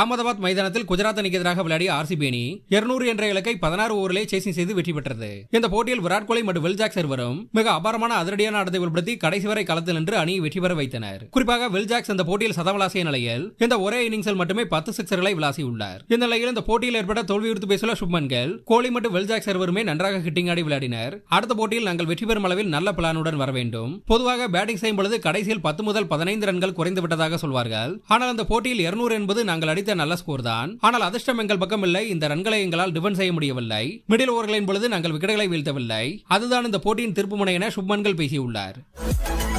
அகமதாபாத் மைதானத்தில் குஜராத் அணிக்கு எதிராக விளையாடிய ஆர்சிபி அணி இருநூறு என்ற இலக்கை பதினாறு ஓவரிலே சேசிங் செய்து வெற்றி பெற்றது இந்த போட்டியில் விராட் கோலி மற்றும் வில் ஜாக்ஸ் மிக அபாரமான அதிரடியான ஆட்டத்தை உள்படுத்தி கடைசி வரை களத்தில் நின்று அணியை வெற்றி பெற வைத்தனர் குறிப்பாக வில் ஜாக்ஸ் இந்த போட்டியில் சதவலாசிய நிலையில் இந்த ஒரே இன்னிங்ஸில் மட்டுமே பத்து சிக்ஸர்களை விளாசியுள்ளார் இந்த நிலையில் இந்த போட்டியில் ஏற்பட்ட தோல்வி உறுத்து பேசியுள்ள சுப்மன்கள் கோலி மற்றும் வில் ஜாக்ஸ் இருவருமே நன்றாக ஹிட்டிங் ஆடி விளையாடினர் அடுத்த போட்டியில் நாங்கள் வெற்றி பெறும் அளவில் நல்ல பிளானுடன் வர வேண்டும் பொதுவாக பேட்டிங் செய்யும் பொழுது கடைசியில் பத்து முதல் பதினைந்து ரன்கள் குறைந்து விட்டதாக சொல்வார்கள் ஆனால் அந்த போட்டியில் இருநூறு என்பது நாங்கள் அடித்த நல்ல ஸ்கோர் தான் ஆனால் அதிர்ஷ்டம் எங்கள் பக்கம் இல்லை இந்த ரன்களை எங்களால் டிஃபன் செய்ய முடியவில்லை மிடில் ஓவர்களின் பொழுது நாங்கள் விக்கெட்டுகளை வீழ்த்தவில்லை அதுதான் இந்த போட்டியின் திருப்புமுனை என சுப்மன்கள் பேசியுள்ளார்